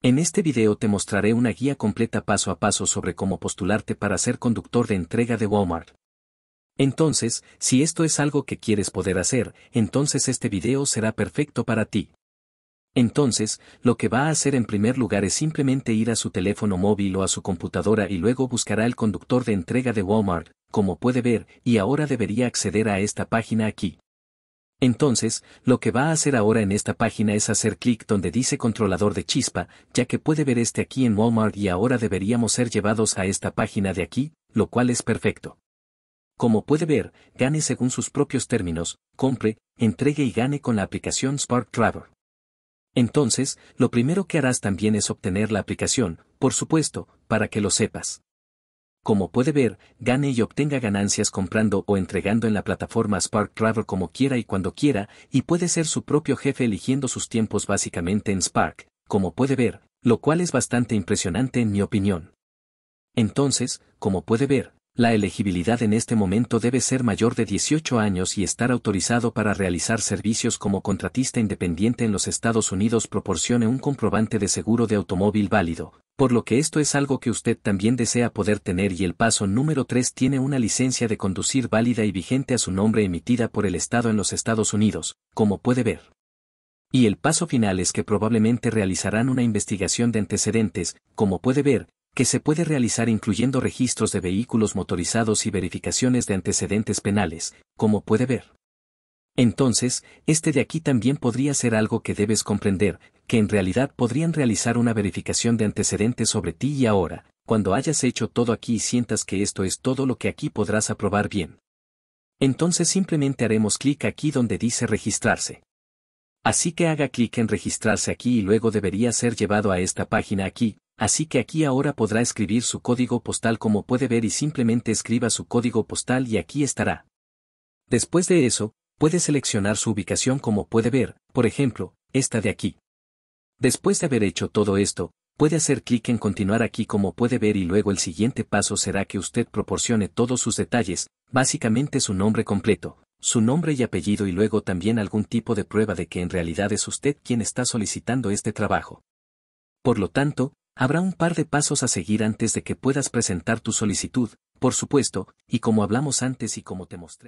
En este video te mostraré una guía completa paso a paso sobre cómo postularte para ser conductor de entrega de Walmart. Entonces, si esto es algo que quieres poder hacer, entonces este video será perfecto para ti. Entonces, lo que va a hacer en primer lugar es simplemente ir a su teléfono móvil o a su computadora y luego buscará el conductor de entrega de Walmart, como puede ver, y ahora debería acceder a esta página aquí. Entonces, lo que va a hacer ahora en esta página es hacer clic donde dice controlador de chispa, ya que puede ver este aquí en Walmart y ahora deberíamos ser llevados a esta página de aquí, lo cual es perfecto. Como puede ver, gane según sus propios términos, compre, entregue y gane con la aplicación Spark Driver. Entonces, lo primero que harás también es obtener la aplicación, por supuesto, para que lo sepas. Como puede ver, gane y obtenga ganancias comprando o entregando en la plataforma Spark Travel como quiera y cuando quiera, y puede ser su propio jefe eligiendo sus tiempos básicamente en Spark, como puede ver, lo cual es bastante impresionante en mi opinión. Entonces, como puede ver, la elegibilidad en este momento debe ser mayor de 18 años y estar autorizado para realizar servicios como contratista independiente en los Estados Unidos proporcione un comprobante de seguro de automóvil válido, por lo que esto es algo que usted también desea poder tener y el paso número 3 tiene una licencia de conducir válida y vigente a su nombre emitida por el Estado en los Estados Unidos, como puede ver. Y el paso final es que probablemente realizarán una investigación de antecedentes, como puede ver, que se puede realizar incluyendo registros de vehículos motorizados y verificaciones de antecedentes penales, como puede ver. Entonces, este de aquí también podría ser algo que debes comprender, que en realidad podrían realizar una verificación de antecedentes sobre ti y ahora, cuando hayas hecho todo aquí y sientas que esto es todo lo que aquí podrás aprobar bien. Entonces simplemente haremos clic aquí donde dice registrarse. Así que haga clic en registrarse aquí y luego debería ser llevado a esta página aquí, así que aquí ahora podrá escribir su código postal como puede ver y simplemente escriba su código postal y aquí estará. Después de eso, puede seleccionar su ubicación como puede ver, por ejemplo, esta de aquí. Después de haber hecho todo esto, puede hacer clic en continuar aquí como puede ver y luego el siguiente paso será que usted proporcione todos sus detalles, básicamente su nombre completo, su nombre y apellido y luego también algún tipo de prueba de que en realidad es usted quien está solicitando este trabajo. Por lo tanto, habrá un par de pasos a seguir antes de que puedas presentar tu solicitud, por supuesto, y como hablamos antes y como te mostré.